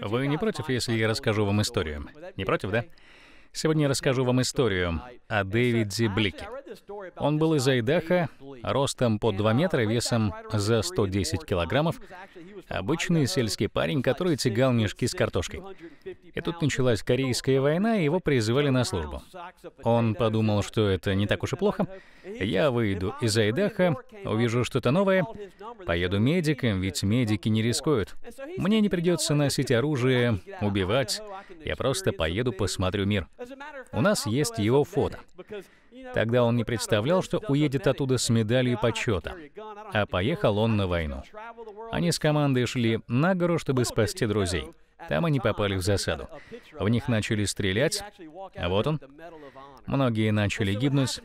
Вы не против, если я расскажу вам историю? Не против, да? Сегодня я расскажу вам историю о Дэвиде Блике. Он был из Айдаха, ростом под 2 метра, весом за 110 килограммов, обычный сельский парень, который тягал мешки с картошкой. И тут началась Корейская война, и его призывали на службу. Он подумал, что это не так уж и плохо. Я выйду из Айдаха, увижу что-то новое, поеду медиком, ведь медики не рискуют. Мне не придется носить оружие, убивать. Я просто поеду, посмотрю мир. У нас есть его фото. Тогда он не представлял, что уедет оттуда с медалью почета, а поехал он на войну. Они с командой шли на гору, чтобы спасти друзей. Там они попали в засаду. В них начали стрелять, а вот он. Многие начали гибнуть,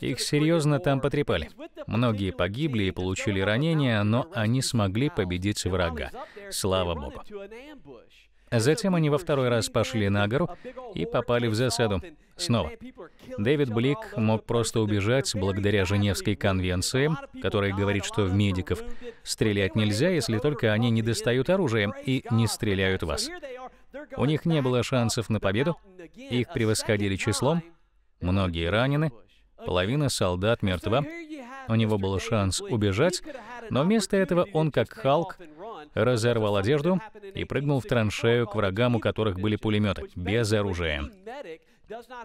их серьезно там потрепали. Многие погибли и получили ранения, но они смогли победить врага. Слава Богу. Затем они во второй раз пошли на гору и попали в засаду. Снова. Дэвид Блик мог просто убежать благодаря Женевской конвенции, которая говорит, что в медиков стрелять нельзя, если только они не достают оружие и не стреляют вас. У них не было шансов на победу, их превосходили числом, многие ранены, половина солдат мертва. У него был шанс убежать, но вместо этого он, как Халк, разорвал одежду и прыгнул в траншею к врагам, у которых были пулеметы, без оружия.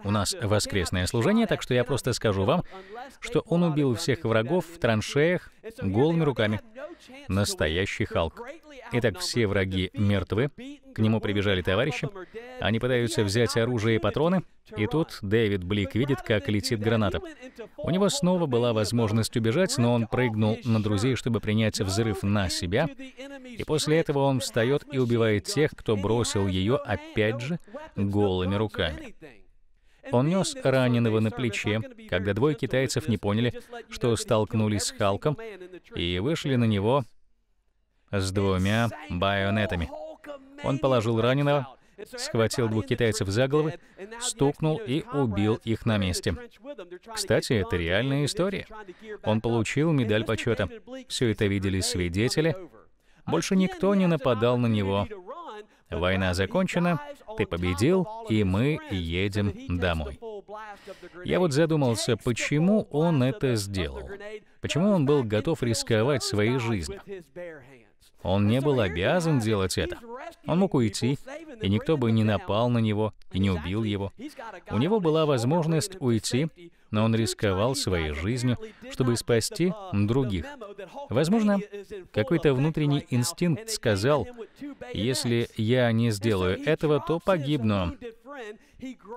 У нас воскресное служение, так что я просто скажу вам, что он убил всех врагов в траншеях голыми руками. Настоящий Халк. Итак, все враги мертвы. К нему прибежали товарищи. Они пытаются взять оружие и патроны. И тут Дэвид Блик видит, как летит граната. У него снова была возможность убежать, но он прыгнул на друзей, чтобы принять взрыв на себя. И после этого он встает и убивает тех, кто бросил ее, опять же, голыми руками. Он нес раненого на плече, когда двое китайцев не поняли, что столкнулись с Халком, и вышли на него, с двумя байонетами. Он положил раненого, схватил двух китайцев за головы, стукнул и убил их на месте. Кстати, это реальная история. Он получил медаль почета. Все это видели свидетели. Больше никто не нападал на него. Война закончена, ты победил, и мы едем домой. Я вот задумался, почему он это сделал? Почему он был готов рисковать своей жизнью? Он не был обязан делать это. Он мог уйти, и никто бы не напал на него и не убил его. У него была возможность уйти, но он рисковал своей жизнью, чтобы спасти других. Возможно, какой-то внутренний инстинкт сказал, «Если я не сделаю этого, то погибну».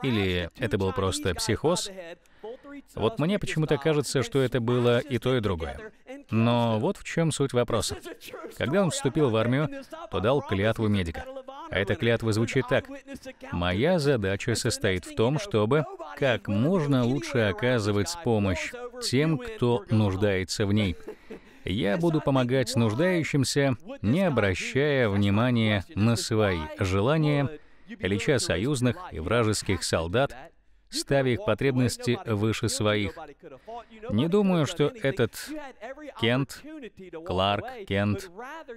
Или это был просто психоз? Вот мне почему-то кажется, что это было и то, и другое. Но вот в чем суть вопроса. Когда он вступил в армию, то дал клятву медика. А эта клятва звучит так. «Моя задача состоит в том, чтобы как можно лучше оказывать помощь тем, кто нуждается в ней». Я буду помогать нуждающимся, не обращая внимания на свои желания, леча союзных и вражеских солдат ставя их потребности выше своих. Не думаю, что этот Кент, Кларк, Кент,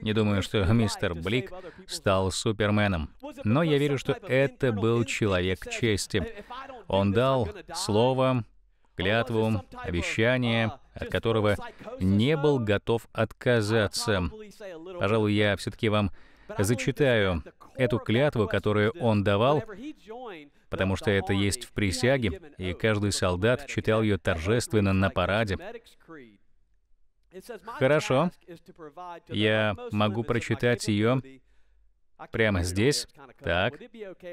не думаю, что мистер Блик стал Суперменом, но я верю, что это был человек чести. Он дал слово, клятву, обещание, от которого не был готов отказаться. Пожалуй, я все-таки вам зачитаю эту клятву, которую он давал потому что это есть в присяге, и каждый солдат читал ее торжественно на параде. Хорошо, я могу прочитать ее прямо здесь. Так,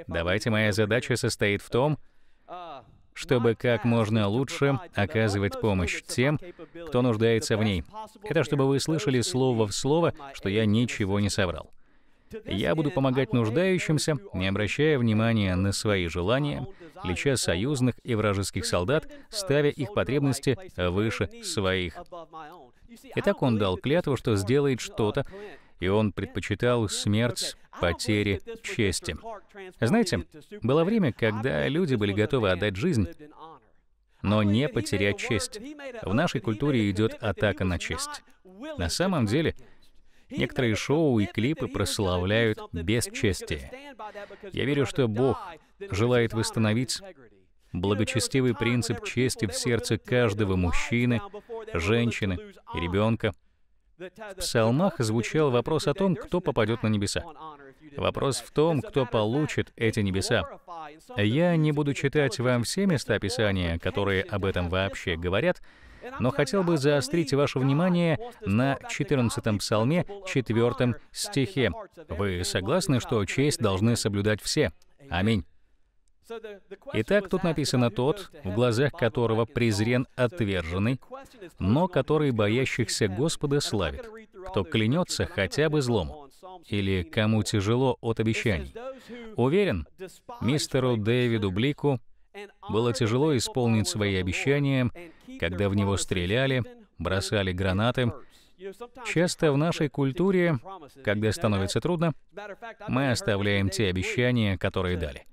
давайте моя задача состоит в том, чтобы как можно лучше оказывать помощь тем, кто нуждается в ней. Это чтобы вы слышали слово в слово, что я ничего не соврал. Я буду помогать нуждающимся, не обращая внимания на свои желания, леча союзных и вражеских солдат, ставя их потребности выше своих. Итак, он дал клятву, что сделает что-то, и он предпочитал смерть потери чести. Знаете, было время, когда люди были готовы отдать жизнь, но не потерять честь. В нашей культуре идет атака на честь. На самом деле, Некоторые шоу и клипы прославляют бесчестие. Я верю, что Бог желает восстановить благочестивый принцип чести в сердце каждого мужчины, женщины и ребенка. В псалмах звучал вопрос о том, кто попадет на небеса. Вопрос в том, кто получит эти небеса. Я не буду читать вам все места Писания, которые об этом вообще говорят, но хотел бы заострить ваше внимание на 14 псалме, 4 стихе. Вы согласны, что честь должны соблюдать все? Аминь. Итак, тут написано «тот, в глазах которого презрен отверженный, но который боящихся Господа славит, кто клянется хотя бы злому, или кому тяжело от обещаний». Уверен, мистеру Дэвиду Блику было тяжело исполнить свои обещания, когда в него стреляли, бросали гранаты. Часто в нашей культуре, когда становится трудно, мы оставляем те обещания, которые дали.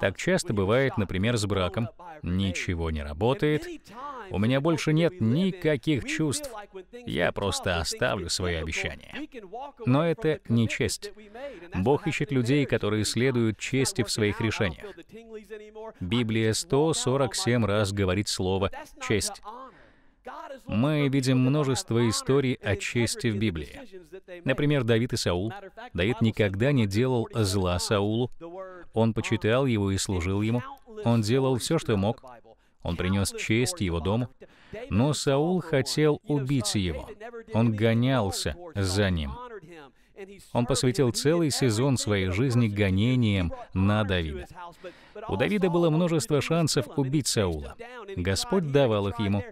Так часто бывает, например, с браком. Ничего не работает. У меня больше нет никаких чувств. Я просто оставлю свои обещания. Но это не честь. Бог ищет людей, которые следуют чести в своих решениях. Библия 147 раз говорит слово «честь». Мы видим множество историй о чести в Библии. Например, Давид и Саул. Давид никогда не делал зла Саулу. Он почитал его и служил ему. Он делал все, что мог. Он принес честь его дому. Но Саул хотел убить его. Он гонялся за ним. Он посвятил целый сезон своей жизни гонениям на Давида. У Давида было множество шансов убить Саула. Господь давал их ему,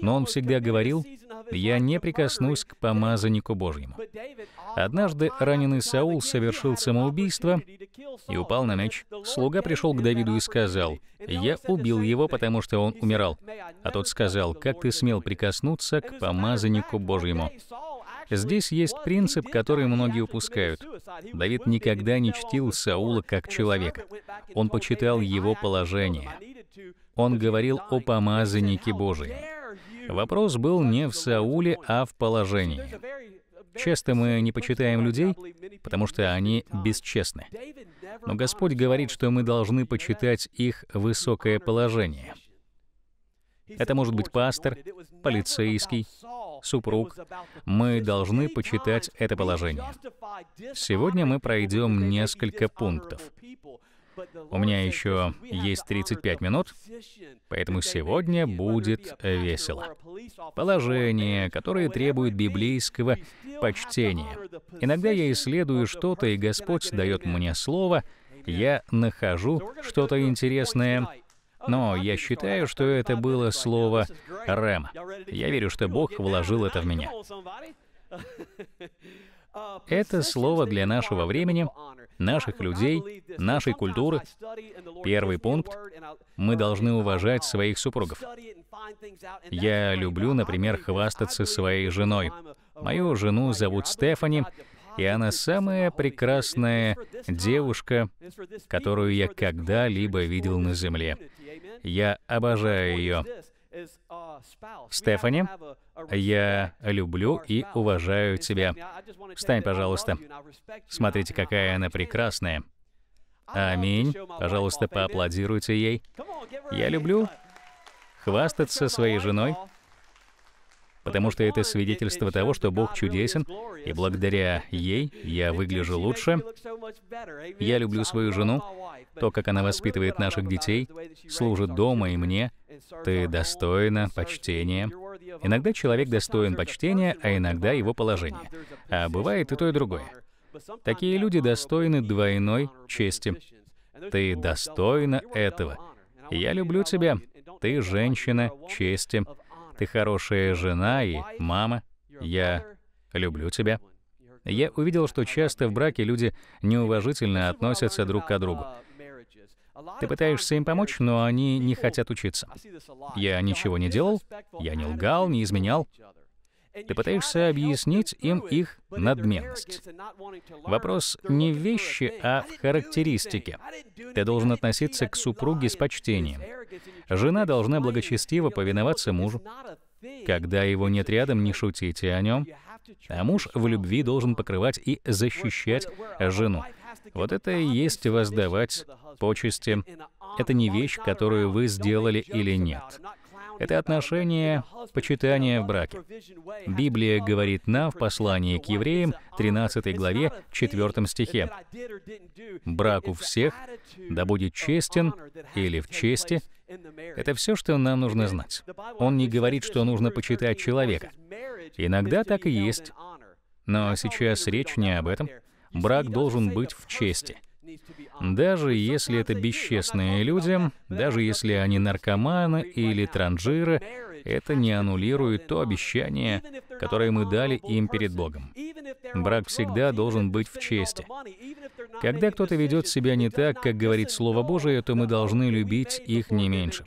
но он всегда говорил, «Я не прикоснусь к помазаннику Божьему». Однажды раненый Саул совершил самоубийство и упал на меч. Слуга пришел к Давиду и сказал, «Я убил его, потому что он умирал». А тот сказал, «Как ты смел прикоснуться к помазаннику Божьему?» Здесь есть принцип, который многие упускают. Давид никогда не чтил Саула как человека. Он почитал его положение. Он говорил о помазаннике Божьем. Вопрос был не в Сауле, а в положении. Часто мы не почитаем людей, потому что они бесчестны. Но Господь говорит, что мы должны почитать их высокое положение. Это может быть пастор, полицейский, супруг, мы должны почитать это положение. Сегодня мы пройдем несколько пунктов. У меня еще есть 35 минут, поэтому сегодня будет весело. Положение, которое требует библейского почтения. Иногда я исследую что-то, и Господь дает мне слово, я нахожу что-то интересное, но я считаю, что это было слово «рэм». Я верю, что Бог вложил это в меня. Это слово для нашего времени, наших людей, нашей культуры. Первый пункт — мы должны уважать своих супругов. Я люблю, например, хвастаться своей женой. Мою жену зовут Стефани, и она самая прекрасная девушка, которую я когда-либо видел на Земле. Я обожаю ее. Стефани, я люблю и уважаю тебя. Встань, пожалуйста. Смотрите, какая она прекрасная. Аминь. Пожалуйста, поаплодируйте ей. Я люблю хвастаться своей женой потому что это свидетельство того, что Бог чудесен, и благодаря ей я выгляжу лучше. Я люблю свою жену, то, как она воспитывает наших детей, служит дома и мне. Ты достойна почтения. Иногда человек достоин почтения, а иногда его положение. А бывает и то, и другое. Такие люди достойны двойной чести. Ты достойна этого. Я люблю тебя. Ты женщина чести. Ты хорошая жена и мама. Я люблю тебя. Я увидел, что часто в браке люди неуважительно относятся друг к другу. Ты пытаешься им помочь, но они не хотят учиться. Я ничего не делал, я не лгал, не изменял. Ты пытаешься объяснить им их надменность. Вопрос не в вещи, а в характеристике. Ты должен относиться к супруге с почтением. Жена должна благочестиво повиноваться мужу. Когда его нет рядом, не шутите о нем. А муж в любви должен покрывать и защищать жену. Вот это и есть воздавать почести. Это не вещь, которую вы сделали или нет. Это отношение почитания в браке. Библия говорит нам в послании к евреям, 13 главе, 4 стихе, «Брак у всех, да будет честен или в чести, это все, что нам нужно знать. Он не говорит, что нужно почитать человека. Иногда так и есть. Но сейчас речь не об этом. Брак должен быть в чести. Даже если это бесчестные люди, даже если они наркоманы или транжиры, это не аннулирует то обещание, которое мы дали им перед Богом. Брак всегда должен быть в чести. Когда кто-то ведет себя не так, как говорит Слово Божие, то мы должны любить их не меньше,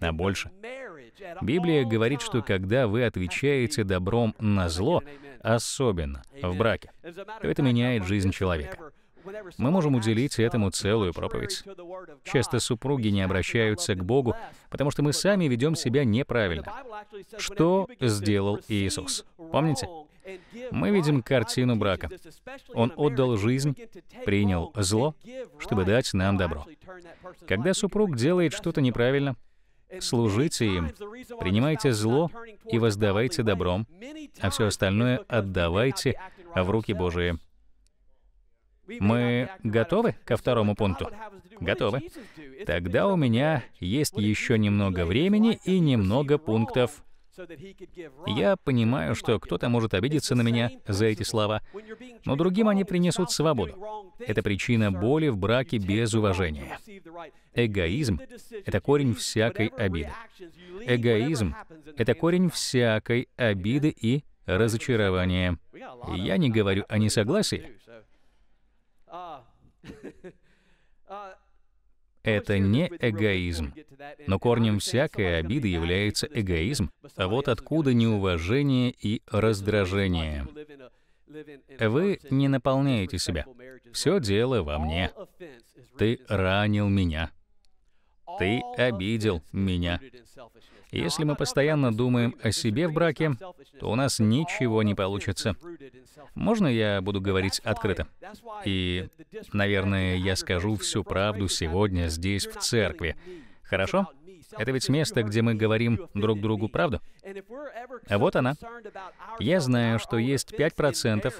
а больше. Библия говорит, что когда вы отвечаете добром на зло, особенно в браке, то это меняет жизнь человека. Мы можем уделить этому целую проповедь. Часто супруги не обращаются к Богу, потому что мы сами ведем себя неправильно. Что сделал Иисус? Помните? Мы видим картину брака. Он отдал жизнь, принял зло, чтобы дать нам добро. Когда супруг делает что-то неправильно, служите им, принимайте зло и воздавайте добром, а все остальное отдавайте в руки Божии. Мы готовы ко второму пункту? Готовы. Тогда у меня есть еще немного времени и немного пунктов. Я понимаю, что кто-то может обидеться на меня за эти слова, но другим они принесут свободу. Это причина боли в браке без уважения. Эгоизм — это корень всякой обиды. Эгоизм — это корень всякой обиды и разочарования. Я не говорю о несогласии, это не эгоизм. Но корнем всякой обиды является эгоизм, а вот откуда неуважение и раздражение. Вы не наполняете себя. Все дело во мне. Ты ранил меня ты обидел меня. Если мы постоянно думаем о себе в браке, то у нас ничего не получится. Можно я буду говорить открыто? И, наверное, я скажу всю правду сегодня здесь, в церкви. Хорошо? Это ведь место, где мы говорим друг другу правду. А вот она. Я знаю, что есть 5%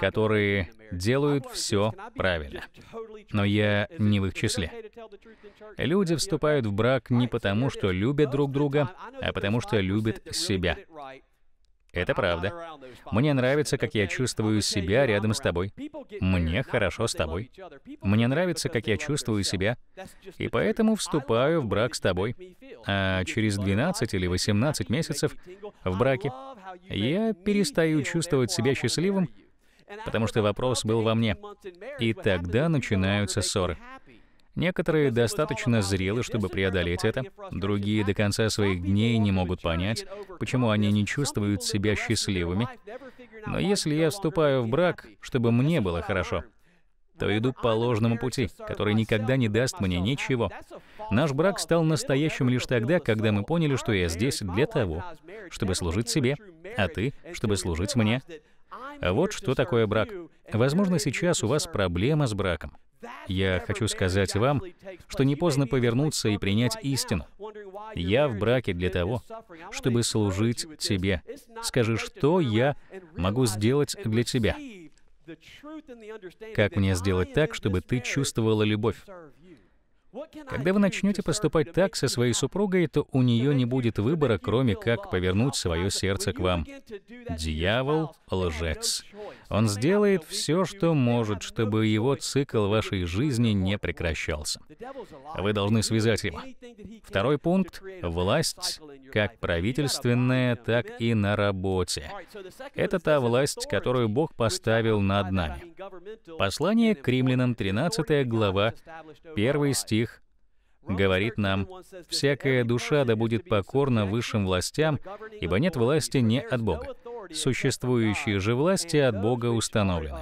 которые делают все правильно. Но я не в их числе. Люди вступают в брак не потому, что любят друг друга, а потому что любят себя. Это правда. Мне нравится, как я чувствую себя рядом с тобой. Мне хорошо с тобой. Мне нравится, как я чувствую себя. И поэтому вступаю в брак с тобой. А через 12 или 18 месяцев в браке я перестаю чувствовать себя счастливым потому что вопрос был во мне. И тогда начинаются ссоры. Некоторые достаточно зрелы, чтобы преодолеть это, другие до конца своих дней не могут понять, почему они не чувствуют себя счастливыми. Но если я вступаю в брак, чтобы мне было хорошо, то иду по ложному пути, который никогда не даст мне ничего. Наш брак стал настоящим лишь тогда, когда мы поняли, что я здесь для того, чтобы служить себе, а ты, чтобы служить мне. Вот что такое брак. Возможно, сейчас у вас проблема с браком. Я хочу сказать вам, что не поздно повернуться и принять истину. Я в браке для того, чтобы служить тебе. Скажи, что я могу сделать для тебя? Как мне сделать так, чтобы ты чувствовала любовь? Когда вы начнете поступать так со своей супругой, то у нее не будет выбора, кроме как повернуть свое сердце к вам. Дьявол — лжец. Он сделает все, что может, чтобы его цикл вашей жизни не прекращался. Вы должны связать его. Второй пункт — власть, как правительственная, так и на работе. Это та власть, которую Бог поставил над нами. Послание к римлянам, 13 глава, 1 стих, говорит нам, «Всякая душа да будет покорна высшим властям, ибо нет власти не от Бога. Существующие же власти от Бога установлены».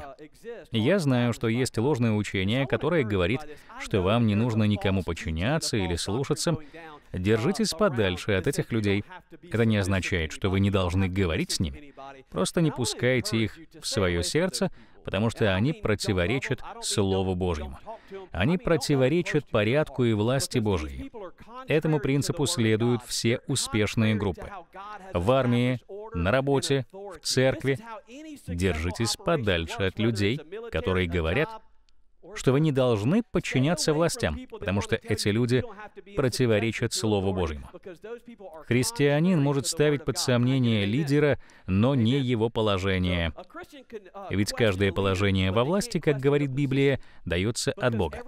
Я знаю, что есть ложное учение, которое говорит, что вам не нужно никому подчиняться или слушаться. Держитесь подальше от этих людей. Это не означает, что вы не должны говорить с ними. Просто не пускайте их в свое сердце, потому что они противоречат Слову Божьему. Они противоречат порядку и власти Божьей. Этому принципу следуют все успешные группы. В армии, на работе, в церкви. Держитесь подальше от людей, которые говорят, что вы не должны подчиняться властям, потому что эти люди противоречат Слову Божьему. Христианин может ставить под сомнение лидера, но не его положение. Ведь каждое положение во власти, как говорит Библия, дается от Бога.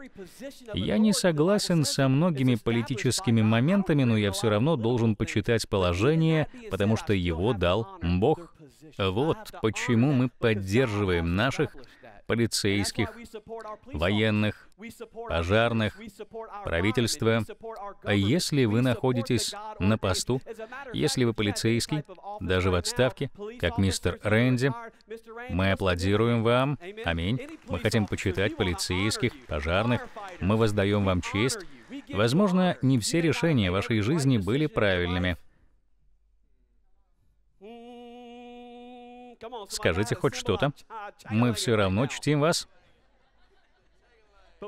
Я не согласен со многими политическими моментами, но я все равно должен почитать положение, потому что его дал Бог. Вот почему мы поддерживаем наших полицейских, военных, пожарных, правительства. А если вы находитесь на посту, если вы полицейский, даже в отставке, как мистер Рэнди, мы аплодируем вам, аминь. Мы хотим почитать полицейских, пожарных, мы воздаем вам честь. Возможно, не все решения вашей жизни были правильными. Скажите хоть что-то. Мы все равно чтим вас.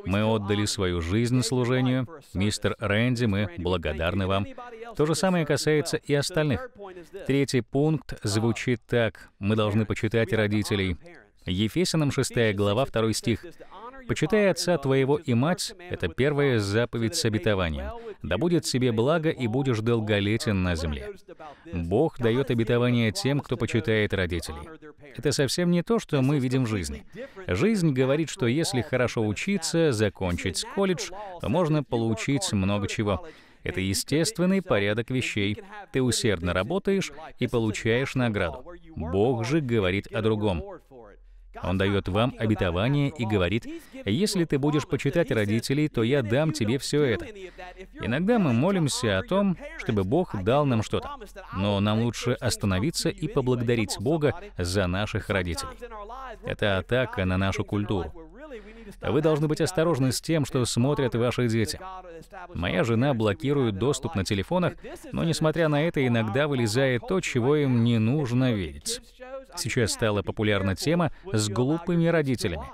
Мы отдали свою жизнь служению. Мистер Рэнди, мы благодарны вам. То же самое касается и остальных. Третий пункт звучит так. Мы должны почитать родителей. Ефесянам 6 глава 2 стих. «Почитай отца твоего и мать» — это первая заповедь с обетованием. «Да будет себе благо, и будешь долголетен на земле». Бог дает обетование тем, кто почитает родителей. Это совсем не то, что мы видим в жизни. Жизнь говорит, что если хорошо учиться, закончить колледж, то можно получить много чего. Это естественный порядок вещей. Ты усердно работаешь и получаешь награду. Бог же говорит о другом. Он дает вам обетование и говорит, если ты будешь почитать родителей, то я дам тебе все это. Иногда мы молимся о том, чтобы Бог дал нам что-то, но нам лучше остановиться и поблагодарить Бога за наших родителей. Это атака на нашу культуру. Вы должны быть осторожны с тем, что смотрят ваши дети. Моя жена блокирует доступ на телефонах, но несмотря на это, иногда вылезает то, чего им не нужно видеть. Сейчас стала популярна тема с глупыми родителями.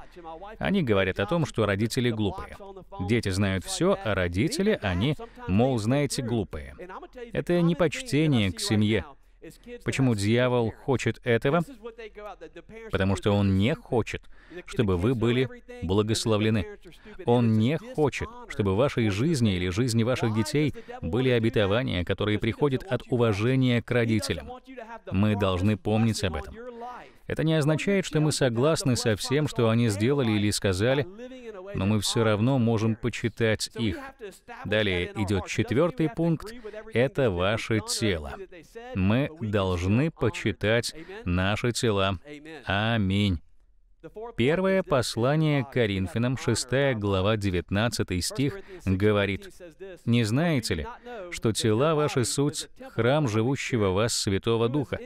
Они говорят о том, что родители глупые. Дети знают все, а родители, они, мол, знаете, глупые. Это непочтение к семье, Почему дьявол хочет этого? Потому что он не хочет, чтобы вы были благословлены. Он не хочет, чтобы в вашей жизни или жизни ваших детей были обетования, которые приходят от уважения к родителям. Мы должны помнить об этом. Это не означает, что мы согласны со всем, что они сделали или сказали, но мы все равно можем почитать их. Далее идет четвертый пункт — это ваше тело. Мы должны почитать наши тела. Аминь. Первое послание Коринфянам, 6 глава, 19 стих, говорит, «Не знаете ли, что тела ваши суть — храм живущего вас Святого Духа,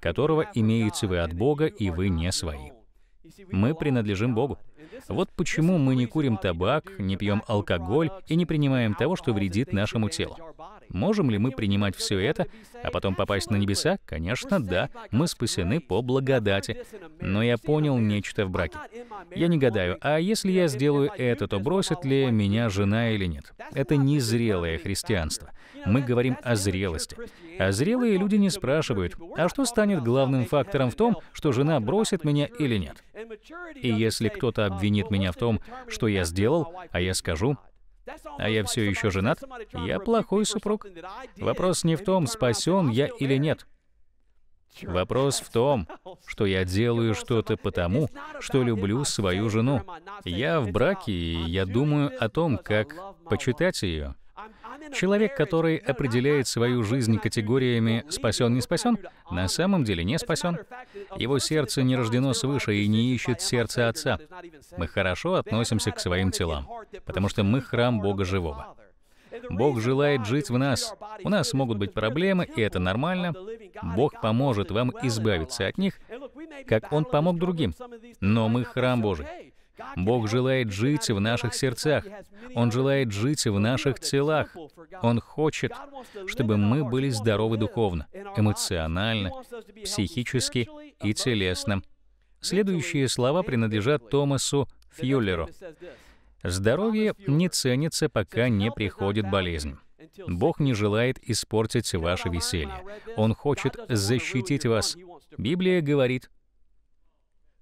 которого имеете вы от Бога, и вы не свои?» Мы принадлежим Богу. Вот почему мы не курим табак, не пьем алкоголь и не принимаем того, что вредит нашему телу. Можем ли мы принимать все это, а потом попасть на небеса? Конечно, да. Мы спасены по благодати. Но я понял нечто в браке. Я не гадаю, а если я сделаю это, то бросит ли меня жена или нет? Это незрелое христианство. Мы говорим о зрелости. А зрелые люди не спрашивают, а что станет главным фактором в том, что жена бросит меня или нет? И если кто-то обвинит меня в том, что я сделал, а я скажу, а я все еще женат, я плохой супруг. Вопрос не в том, спасен я или нет. Вопрос в том, что я делаю что-то потому, что люблю свою жену. Я в браке, и я думаю о том, как почитать ее. Человек, который определяет свою жизнь категориями «спасен, не спасен», на самом деле не спасен. Его сердце не рождено свыше и не ищет сердца Отца. Мы хорошо относимся к своим телам, потому что мы храм Бога Живого. Бог желает жить в нас. У нас могут быть проблемы, и это нормально. Бог поможет вам избавиться от них, как Он помог другим. Но мы храм Божий. Бог желает жить в наших сердцах. Он желает жить в наших телах. Он хочет, чтобы мы были здоровы духовно, эмоционально, психически и телесно. Следующие слова принадлежат Томасу Фьюлеру. Здоровье не ценится, пока не приходит болезнь. Бог не желает испортить ваше веселье. Он хочет защитить вас. Библия говорит,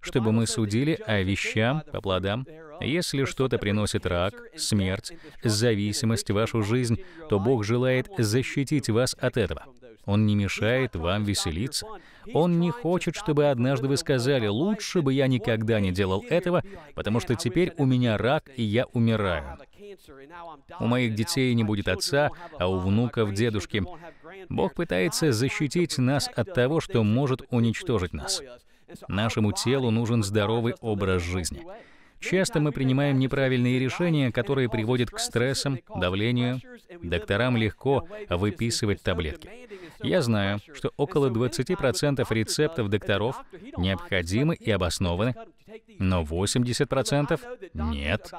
чтобы мы судили о вещам по плодам. Если что-то приносит рак, смерть, зависимость в вашу жизнь, то Бог желает защитить вас от этого. Он не мешает вам веселиться. Он не хочет, чтобы однажды вы сказали, «Лучше бы я никогда не делал этого, потому что теперь у меня рак, и я умираю». У моих детей не будет отца, а у внуков дедушки. Бог пытается защитить нас от того, что может уничтожить нас. Нашему телу нужен здоровый образ жизни. Часто мы принимаем неправильные решения, которые приводят к стрессам, давлению. Докторам легко выписывать таблетки. Я знаю, что около 20% рецептов докторов необходимы и обоснованы, но 80% нет.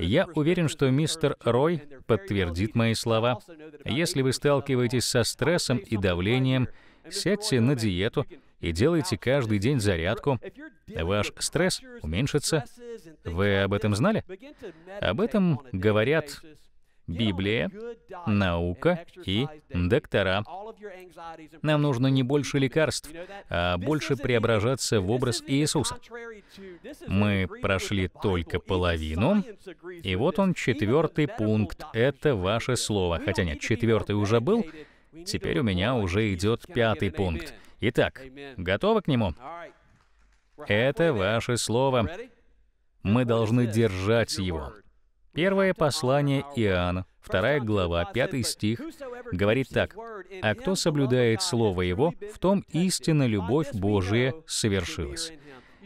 Я уверен, что мистер Рой подтвердит мои слова. Если вы сталкиваетесь со стрессом и давлением, сядьте на диету и делаете каждый день зарядку, ваш стресс уменьшится. Вы об этом знали? Об этом говорят Библия, наука и доктора. Нам нужно не больше лекарств, а больше преображаться в образ Иисуса. Мы прошли только половину, и вот он четвертый пункт. Это ваше слово. Хотя нет, четвертый уже был, теперь у меня уже идет пятый пункт. Итак, готовы к нему? Это ваше слово. Мы должны держать его. Первое послание Иоанна, вторая глава, пятый стих, говорит так. «А кто соблюдает Слово Его, в том истинно любовь Божия совершилась».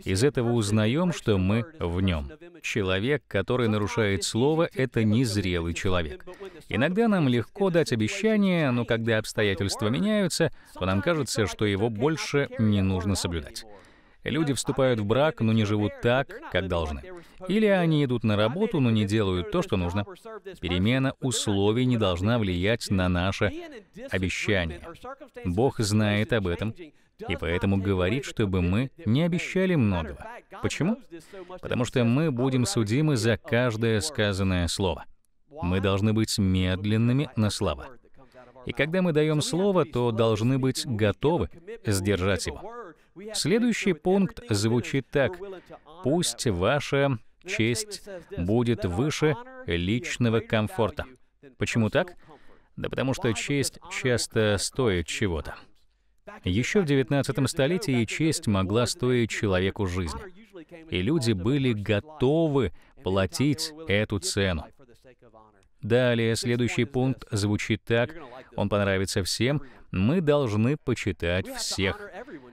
Из этого узнаем, что мы в нем. Человек, который нарушает слово, это незрелый человек. Иногда нам легко дать обещание, но когда обстоятельства меняются, то нам кажется, что его больше не нужно соблюдать. Люди вступают в брак, но не живут так, как должны. Или они идут на работу, но не делают то, что нужно. Перемена условий не должна влиять на наше обещание. Бог знает об этом, и поэтому говорит, чтобы мы не обещали многого. Почему? Потому что мы будем судимы за каждое сказанное слово. Мы должны быть медленными на слова. И когда мы даем слово, то должны быть готовы сдержать его. Следующий пункт звучит так. «Пусть ваша честь будет выше личного комфорта». Почему так? Да потому что честь часто стоит чего-то. Еще в 19 столетии честь могла стоить человеку жизни, и люди были готовы платить эту цену. Далее следующий пункт звучит так, он понравится всем, мы должны почитать всех.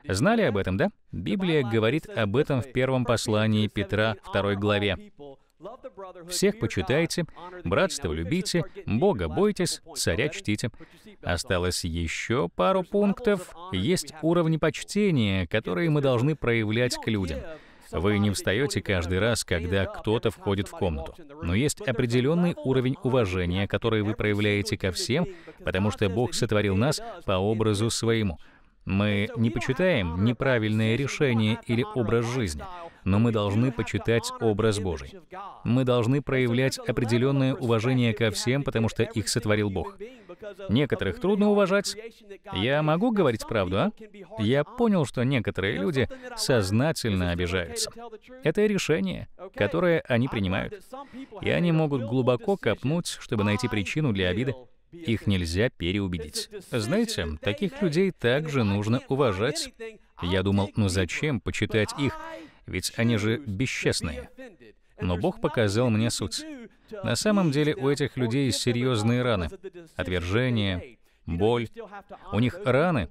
Знали об этом, да? Библия говорит об этом в первом послании Петра второй главе. Всех почитайте, братство любите, Бога бойтесь, царя чтите. Осталось еще пару пунктов. Есть уровни почтения, которые мы должны проявлять к людям. Вы не встаете каждый раз, когда кто-то входит в комнату. Но есть определенный уровень уважения, который вы проявляете ко всем, потому что Бог сотворил нас по образу своему — мы не почитаем неправильные решения или образ жизни, но мы должны почитать образ Божий. Мы должны проявлять определенное уважение ко всем, потому что их сотворил Бог. Некоторых трудно уважать. Я могу говорить правду, а? Я понял, что некоторые люди сознательно обижаются. Это решение, которое они принимают. И они могут глубоко копнуть, чтобы найти причину для обиды. Их нельзя переубедить. Знаете, таких людей также нужно уважать. Я думал, ну зачем почитать их, ведь они же бесчестные. Но Бог показал мне суть. На самом деле у этих людей серьезные раны, отвержение, боль. У них раны,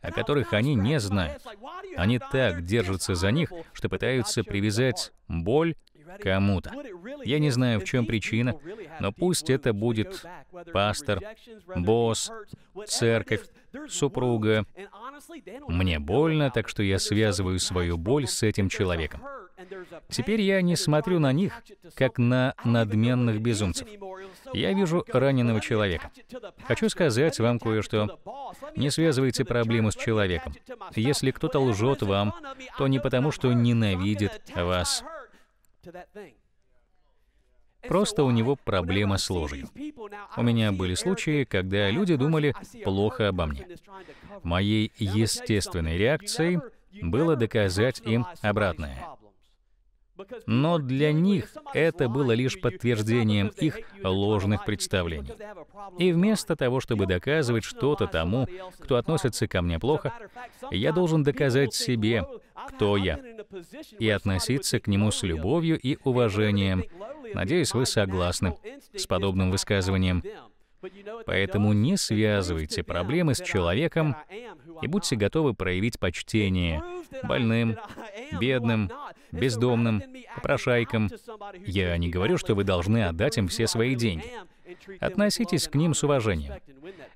о которых они не знают. Они так держатся за них, что пытаются привязать боль кому-то. Я не знаю, в чем причина, но пусть это будет пастор, босс, церковь, супруга. Мне больно, так что я связываю свою боль с этим человеком. Теперь я не смотрю на них, как на надменных безумцев. Я вижу раненого человека. Хочу сказать вам кое-что. Не связывайте проблему с человеком. Если кто-то лжет вам, то не потому, что ненавидит вас. Просто у него проблема с ложью. У меня были случаи, когда люди думали плохо обо мне. Моей естественной реакцией было доказать им обратное. Но для них это было лишь подтверждением их ложных представлений. И вместо того, чтобы доказывать что-то тому, кто относится ко мне плохо, я должен доказать себе, кто я, и относиться к нему с любовью и уважением. Надеюсь, вы согласны с подобным высказыванием. Поэтому не связывайте проблемы с человеком и будьте готовы проявить почтение больным, бедным, бездомным, прошайкам. Я не говорю, что вы должны отдать им все свои деньги. Относитесь к ним с уважением.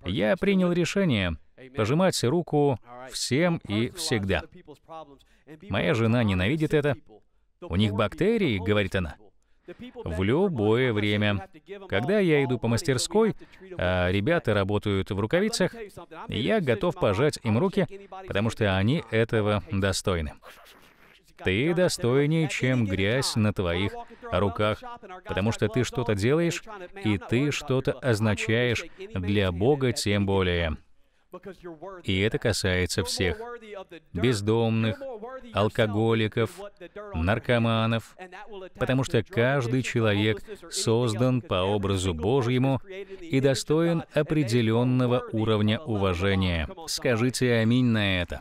Я принял решение пожимать руку всем и всегда. Моя жена ненавидит это. У них бактерии, говорит она в любое время. Когда я иду по мастерской, а ребята работают в рукавицах, я готов пожать им руки, потому что они этого достойны. Ты достойнее, чем грязь на твоих руках, потому что ты что-то делаешь, и ты что-то означаешь для Бога тем более. И это касается всех. Бездомных, алкоголиков, наркоманов. Потому что каждый человек создан по образу Божьему и достоин определенного уровня уважения. Скажите аминь на это.